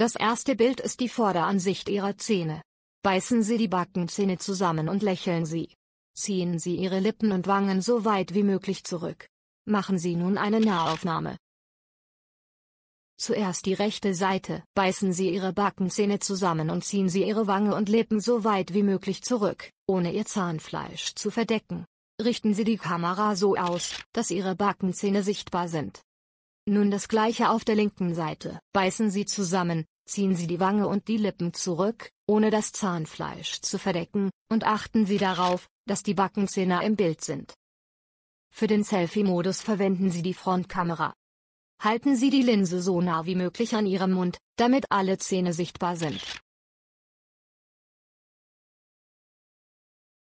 Das erste Bild ist die Vorderansicht ihrer Zähne. Beißen Sie die Backenzähne zusammen und lächeln Sie. Ziehen Sie Ihre Lippen und Wangen so weit wie möglich zurück. Machen Sie nun eine Nahaufnahme. Zuerst die rechte Seite. Beißen Sie Ihre Backenzähne zusammen und ziehen Sie Ihre Wange und Lippen so weit wie möglich zurück, ohne Ihr Zahnfleisch zu verdecken. Richten Sie die Kamera so aus, dass Ihre Backenzähne sichtbar sind. Nun das gleiche auf der linken Seite. Beißen Sie zusammen, ziehen Sie die Wange und die Lippen zurück, ohne das Zahnfleisch zu verdecken, und achten Sie darauf, dass die Backenzähne im Bild sind. Für den Selfie-Modus verwenden Sie die Frontkamera. Halten Sie die Linse so nah wie möglich an Ihrem Mund, damit alle Zähne sichtbar sind.